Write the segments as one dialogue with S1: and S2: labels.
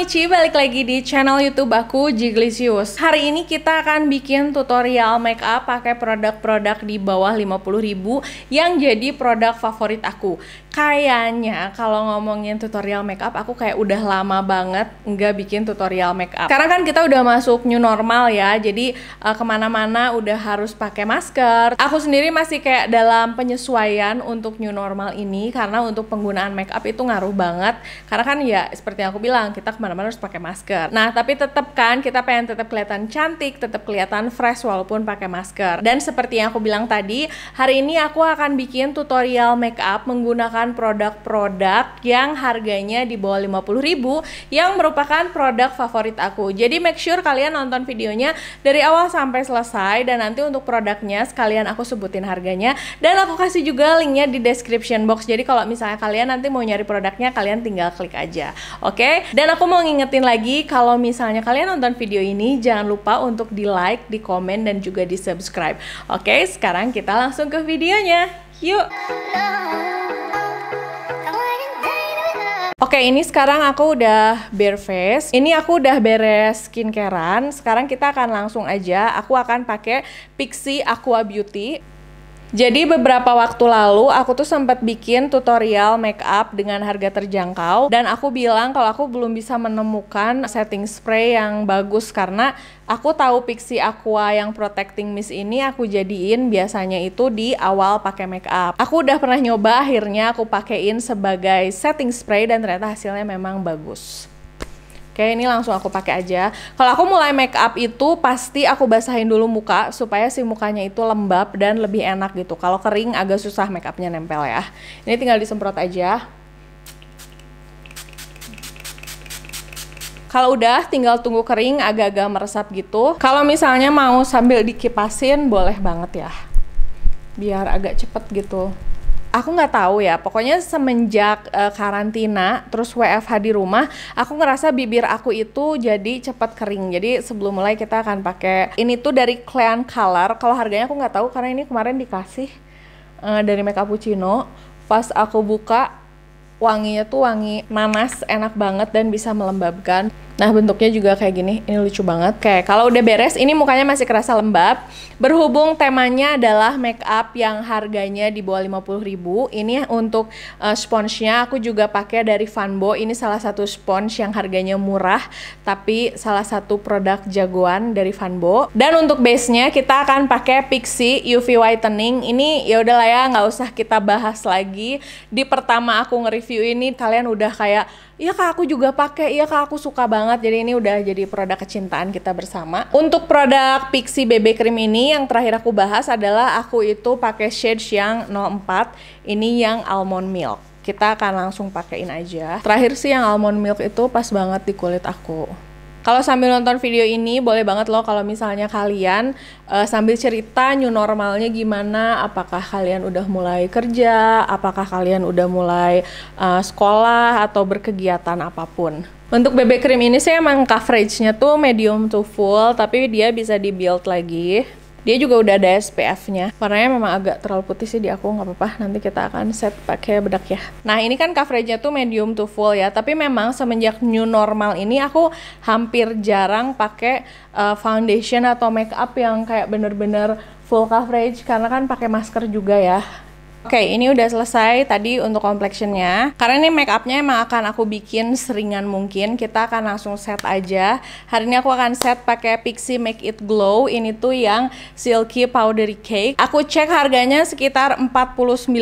S1: Michi, balik lagi di channel YouTube aku Jiglisius. Hari ini kita akan bikin tutorial make up pakai produk-produk di bawah 50.000 yang jadi produk favorit aku. Kayaknya kalau ngomongin tutorial make up aku kayak udah lama banget nggak bikin tutorial make up. Karena kan kita udah masuk new normal ya, jadi uh, kemana-mana udah harus pakai masker. Aku sendiri masih kayak dalam penyesuaian untuk new normal ini karena untuk penggunaan make up itu ngaruh banget. Karena kan ya seperti yang aku bilang kita kemana kemana-mana harus pakai masker. Nah, tapi tetap kan kita pengen tetap kelihatan cantik, tetap kelihatan fresh walaupun pakai masker. Dan seperti yang aku bilang tadi, hari ini aku akan bikin tutorial makeup menggunakan produk-produk yang harganya di bawah 50.000 yang merupakan produk favorit aku. Jadi make sure kalian nonton videonya dari awal sampai selesai dan nanti untuk produknya sekalian aku sebutin harganya dan aku kasih juga linknya di description box. Jadi kalau misalnya kalian nanti mau nyari produknya kalian tinggal klik aja. Oke? Okay? Dan aku mau ngingetin lagi kalau misalnya kalian nonton video ini jangan lupa untuk di like, di komen dan juga di subscribe. Oke, sekarang kita langsung ke videonya. Yuk. Oke, ini sekarang aku udah bare face. Ini aku udah beres skincarean. Sekarang kita akan langsung aja. Aku akan pakai Pixi Aqua Beauty. Jadi beberapa waktu lalu aku tuh sempat bikin tutorial make up dengan harga terjangkau dan aku bilang kalau aku belum bisa menemukan setting spray yang bagus karena aku tahu Pixi Aqua yang protecting mist ini aku jadiin biasanya itu di awal pakai make up. Aku udah pernah nyoba akhirnya aku pakein sebagai setting spray dan ternyata hasilnya memang bagus. Oke, ini langsung aku pakai aja kalau aku mulai make up itu pasti aku basahin dulu muka supaya si mukanya itu lembab dan lebih enak gitu kalau kering agak susah make upnya nempel ya ini tinggal disemprot aja Kalau udah tinggal tunggu kering agak-agak meresap gitu. Kalau misalnya mau sambil dikipasin boleh banget ya. Biar agak cepet gitu aku nggak tahu ya pokoknya semenjak uh, karantina terus WFH di rumah aku ngerasa bibir aku itu jadi cepat kering jadi sebelum mulai kita akan pakai ini tuh dari Clean Color kalau harganya aku nggak tahu karena ini kemarin dikasih uh, dari Makeup Cappuccino pas aku buka wanginya tuh wangi nanas enak banget dan bisa melembabkan Nah bentuknya juga kayak gini, ini lucu banget. Oke, kalau udah beres, ini mukanya masih kerasa lembab. Berhubung temanya adalah make up yang harganya di bawah 50 ribu. Ini untuk uh, eh, sponsnya aku juga pakai dari Vanbo. Ini salah satu spons yang harganya murah, tapi salah satu produk jagoan dari Vanbo. Dan untuk base-nya kita akan pakai Pixie UV Whitening. Ini ya udahlah ya, nggak usah kita bahas lagi. Di pertama aku nge-review ini, kalian udah kayak, iya kak aku juga pakai, iya kak aku suka banget banget. Jadi ini udah jadi produk kecintaan kita bersama. Untuk produk Pixi BB Cream ini yang terakhir aku bahas adalah aku itu pakai shade yang 04. Ini yang almond milk. Kita akan langsung pakein aja. Terakhir sih yang almond milk itu pas banget di kulit aku. Kalau sambil nonton video ini boleh banget loh kalau misalnya kalian uh, sambil cerita new normalnya gimana, apakah kalian udah mulai kerja, apakah kalian udah mulai uh, sekolah atau berkegiatan apapun. Untuk bebek cream ini sih emang coveragenya tuh medium to full, tapi dia bisa dibuilt lagi. Dia juga udah ada SPF-nya. Warnanya memang agak terlalu putih sih di aku, nggak apa-apa. Nanti kita akan set pakai bedak ya. Nah, ini kan coveragenya tuh medium to full ya. Tapi memang semenjak new normal ini aku hampir jarang pakai uh, foundation atau makeup yang kayak bener-bener full coverage karena kan pakai masker juga ya. Oke, okay, ini udah selesai tadi untuk complexionnya. Karena ini make upnya emang akan aku bikin seringan mungkin. Kita akan langsung set aja. Hari ini aku akan set pakai Pixi Make It Glow. Ini tuh yang silky powdery cake. Aku cek harganya sekitar 49.000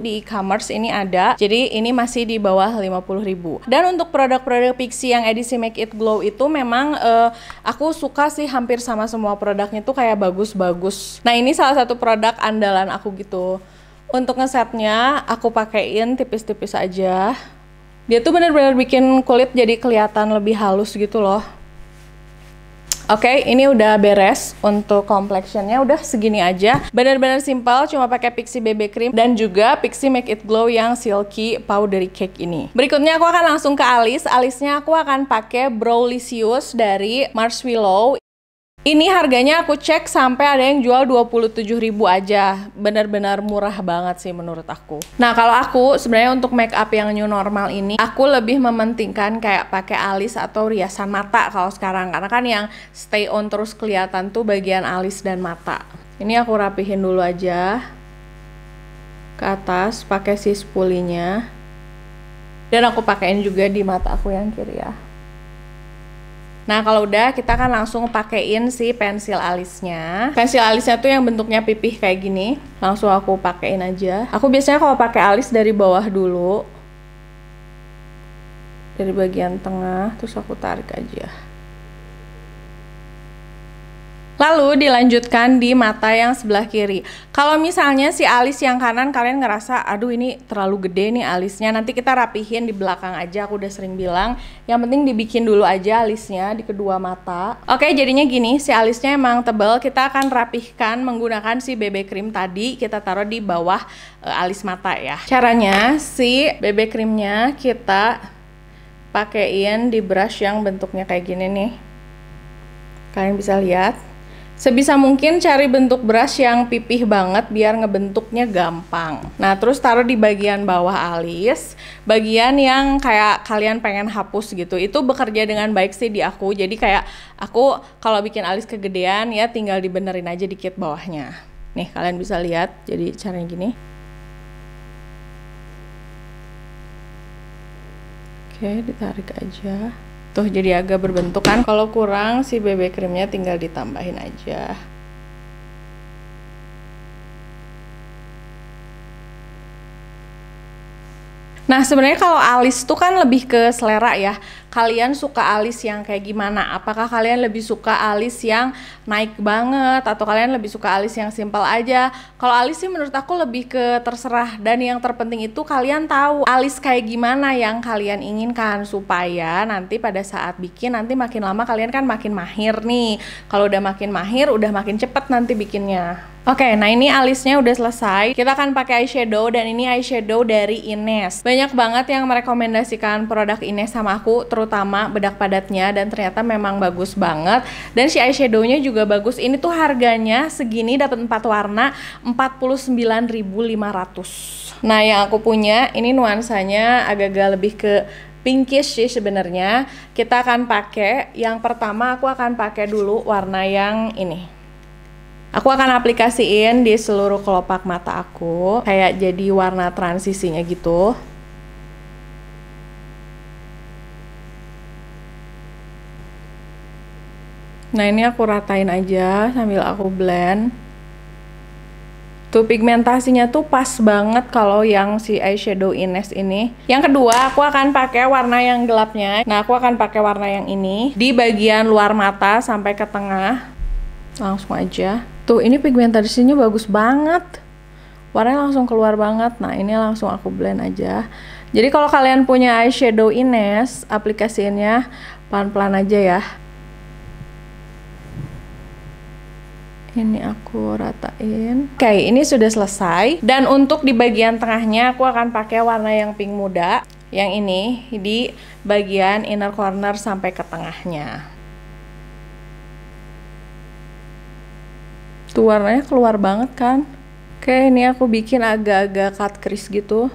S1: di e-commerce ini ada. Jadi ini masih di bawah 50.000. Dan untuk produk-produk Pixi yang edisi Make It Glow itu memang uh, aku suka sih hampir sama semua produknya tuh kayak bagus-bagus. Nah, ini salah satu produk andalan aku gitu. Untuk ngesetnya aku pakein tipis-tipis aja. Dia tuh bener-bener bikin kulit jadi kelihatan lebih halus gitu loh. Oke, okay, ini udah beres untuk complexionnya udah segini aja. Bener-bener simpel, cuma pakai pixi BB Cream dan juga pixi Make It Glow yang silky powdery cake ini. Berikutnya aku akan langsung ke alis. Alisnya aku akan pakai brow licious dari Marshmallow. Ini harganya aku cek sampai ada yang jual 27.000 aja. Benar-benar murah banget sih menurut aku. Nah, kalau aku sebenarnya untuk make up yang new normal ini, aku lebih mementingkan kayak pakai alis atau riasan mata kalau sekarang karena kan yang stay on terus kelihatan tuh bagian alis dan mata. Ini aku rapihin dulu aja ke atas pakai si spulinya dan aku pakaiin juga di mata aku yang kiri ya Nah kalau udah kita kan langsung pakein si pensil alisnya. Pensil alisnya tuh yang bentuknya pipih kayak gini. Langsung aku pakein aja. Aku biasanya kalau pakai alis dari bawah dulu. Dari bagian tengah terus aku tarik aja. Lalu dilanjutkan di mata yang sebelah kiri. Kalau misalnya si alis yang kanan kalian ngerasa aduh ini terlalu gede nih alisnya, nanti kita rapihin di belakang aja. Aku udah sering bilang, yang penting dibikin dulu aja alisnya di kedua mata. Oke, jadinya gini, si alisnya emang tebal, kita akan rapihkan menggunakan si BB cream tadi, kita taruh di bawah e, alis mata ya. Caranya si BB creamnya kita pakaiin di brush yang bentuknya kayak gini nih. Kalian bisa lihat. Sebisa mungkin cari bentuk beras yang pipih banget biar ngebentuknya gampang. Nah, terus taruh di bagian bawah alis, bagian yang kayak kalian pengen hapus gitu. Itu bekerja dengan baik sih di aku. Jadi kayak aku kalau bikin alis kegedean ya tinggal dibenerin aja dikit bawahnya. Nih, kalian bisa lihat jadi caranya gini. Oke, ditarik aja tuh jadi agak berbentuk kan kalau kurang si BB creamnya tinggal ditambahin aja Nah, sebenarnya kalau alis tuh kan lebih ke selera ya kalian suka alis yang kayak gimana? Apakah kalian lebih suka alis yang naik banget atau kalian lebih suka alis yang simpel aja? Kalau alis sih menurut aku lebih ke terserah dan yang terpenting itu kalian tahu alis kayak gimana yang kalian inginkan supaya nanti pada saat bikin nanti makin lama kalian kan makin mahir nih. Kalau udah makin mahir udah makin cepet nanti bikinnya. Oke, okay, nah ini alisnya udah selesai. Kita akan pakai eyeshadow dan ini eyeshadow dari Ines. Banyak banget yang merekomendasikan produk Ines sama aku, terutama terutama bedak padatnya dan ternyata memang bagus banget dan si eyeshadownya juga bagus ini tuh harganya segini dapat 4 warna 49.500 nah yang aku punya ini nuansanya agak-agak lebih ke pinkish sih sebenarnya. Kita akan pakai yang pertama aku akan pakai dulu warna yang ini. Aku akan aplikasiin di seluruh kelopak mata aku kayak jadi warna transisinya gitu. Nah ini aku ratain aja sambil aku blend. Tuh pigmentasinya tuh pas banget kalau yang si eyeshadow Ines ini. Yang kedua aku akan pakai warna yang gelapnya. Nah aku akan pakai warna yang ini di bagian luar mata sampai ke tengah. Langsung aja. Tuh ini pigmentasinya bagus banget. Warnanya langsung keluar banget. Nah ini langsung aku blend aja. Jadi kalau kalian punya eyeshadow Ines, aplikasinya pelan-pelan aja ya. ini aku ratain oke okay, ini sudah selesai dan untuk di bagian tengahnya aku akan pakai warna yang pink muda yang ini di bagian inner corner sampai ke tengahnya tuh warnanya keluar banget kan oke ini aku bikin agak-agak cut crease gitu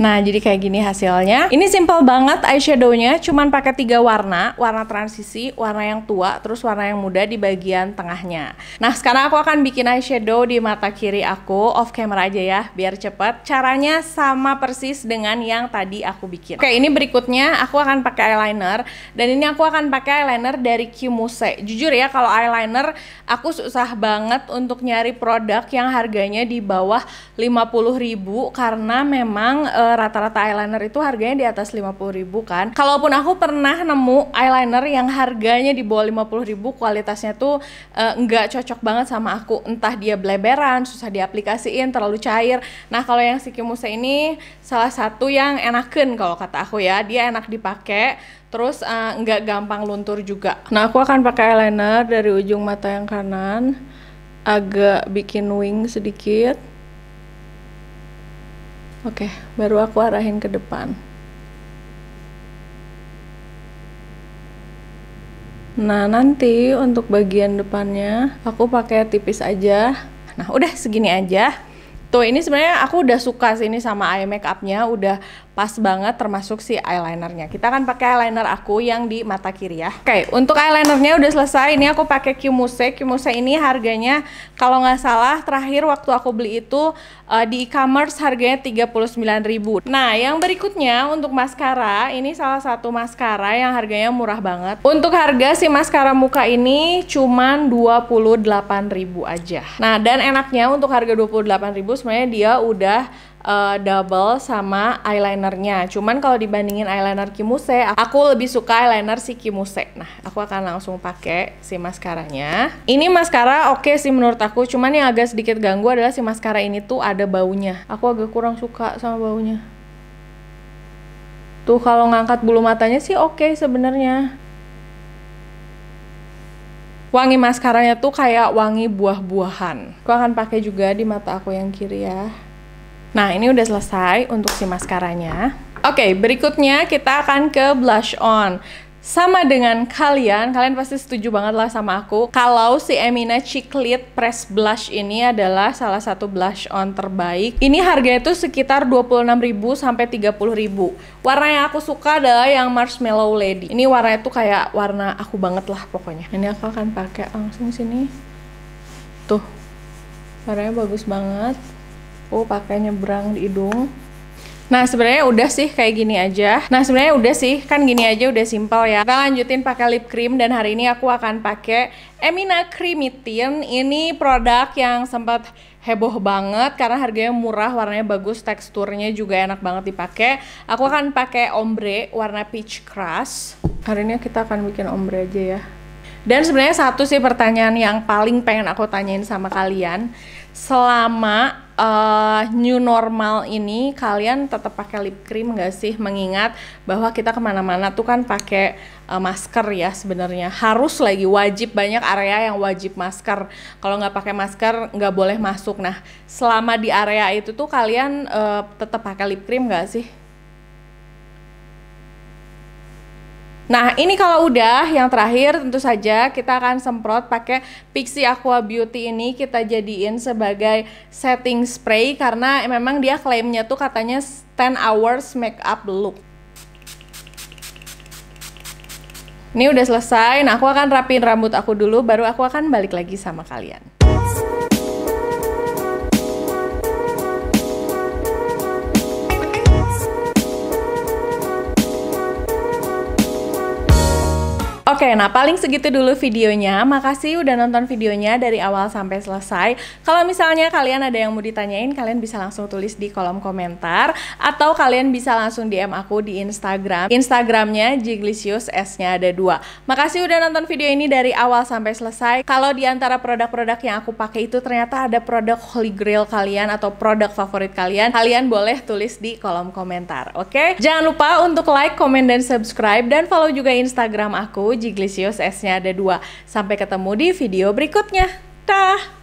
S1: Nah, jadi kayak gini hasilnya. Ini simple banget eyeshadownya, cuman pakai tiga warna, warna transisi, warna yang tua, terus warna yang muda di bagian tengahnya. Nah, sekarang aku akan bikin eyeshadow di mata kiri aku, off camera aja ya, biar cepet. Caranya sama persis dengan yang tadi aku bikin. Oke, ini berikutnya aku akan pakai eyeliner, dan ini aku akan pakai eyeliner dari Kimuse. Jujur ya, kalau eyeliner aku susah banget untuk nyari produk yang harganya di bawah 50000 ribu karena memang uh, Eh, rata-rata eyeliner itu harganya di atas ribu kan. Kalaupun aku pernah nemu eyeliner yang harganya di bawah ribu kualitasnya tuh eh, nggak cocok banget sama aku. Entah dia bleberan, susah diaplikasiin, terlalu cair. Nah, kalau yang Sikimuse ini salah satu yang enakan kalau kata aku ya. Dia enak dipakai, terus eh, nggak uh, gampang luntur juga. Nah, aku akan pakai eyeliner dari ujung mata yang kanan agak bikin wing sedikit Oke, okay, baru aku arahin ke depan. Nah, nanti untuk bagian depannya aku pakai tipis aja. Nah, udah segini aja. Tuh, ini sebenarnya aku udah suka sih ini sama eye makeupnya, udah pas banget termasuk si eyelinernya. Kita akan pakai eyeliner aku yang di mata kiri ya. Oke, okay, untuk eyelinernya udah selesai. Ini aku pakai Cumuse. Cumuse ini harganya kalau nggak salah terakhir waktu aku beli itu uh, di e-commerce harganya 39.000. Nah, yang berikutnya untuk maskara, ini salah satu maskara yang harganya murah banget. Untuk harga si maskara muka ini cuman 28.000 aja. Nah, dan enaknya untuk harga 28.000 sebenarnya dia udah uh, double sama eyelinernya. Cuman kalau dibandingin eyeliner Kimuse, aku lebih suka eyeliner si Kimuse. Nah, aku akan langsung pakai si maskaranya. Ini maskara oke okay sih menurut aku, cuman yang agak sedikit ganggu adalah si maskara ini tuh ada baunya. Aku agak kurang suka sama baunya. Tuh kalau ngangkat bulu matanya sih oke okay sebenarnya wangi maskaranya tuh kayak wangi buah-buahan. Aku akan pakai juga di mata aku yang kiri ya. Nah, ini udah selesai untuk si maskaranya. Oke, okay, berikutnya kita akan ke blush on. Sama dengan kalian, kalian pasti setuju banget lah sama aku kalau si Emina Chiclet Press Blush ini adalah salah satu blush on terbaik. Ini harganya tuh sekitar 26.000 sampai 30.000. Warna yang aku suka adalah yang Marshmallow Lady. Ini warnanya tuh kayak warna aku banget lah pokoknya. Ini aku akan pakai langsung sini. Tuh. Warnanya bagus banget aku pakai nyebrang di hidung Nah sebenarnya udah sih kayak gini aja. Nah sebenarnya udah sih kan gini aja udah simpel ya. Kita lanjutin pakai lip cream dan hari ini aku akan pakai Emina Creamy Tint. Ini produk yang sempat heboh banget karena harganya murah, warnanya bagus, teksturnya juga enak banget dipakai. Aku akan pakai ombre warna peach crush. Hari ini kita akan bikin ombre aja ya. Dan sebenarnya satu sih pertanyaan yang paling pengen aku tanyain sama kalian. Selama uh, new normal ini kalian tetap pakai lip cream nggak sih mengingat bahwa kita kemana-mana tuh kan pakai uh, masker ya sebenarnya harus lagi wajib banyak area yang wajib masker kalau nggak pakai masker nggak boleh masuk nah selama di area itu tuh kalian uh, tetap pakai lip cream nggak sih Nah, ini kalau udah yang terakhir tentu saja kita akan semprot pakai Pixi Aqua Beauty ini kita jadiin sebagai setting spray karena memang dia klaimnya tuh katanya 10 hours makeup look. Ini udah selesai, nah aku akan rapiin rambut aku dulu, baru aku akan balik lagi sama kalian. Oke, okay, nah paling segitu dulu videonya. Makasih udah nonton videonya dari awal sampai selesai. Kalau misalnya kalian ada yang mau ditanyain, kalian bisa langsung tulis di kolom komentar atau kalian bisa langsung DM aku di Instagram. Instagramnya Jiglicious, S-nya ada dua. Makasih udah nonton video ini dari awal sampai selesai. Kalau di antara produk-produk yang aku pakai itu ternyata ada produk holy grail kalian atau produk favorit kalian, kalian boleh tulis di kolom komentar. Oke? Okay? Jangan lupa untuk like, comment, dan subscribe dan follow juga Instagram aku Giglisius S-nya ada dua. Sampai ketemu di video berikutnya. Dah!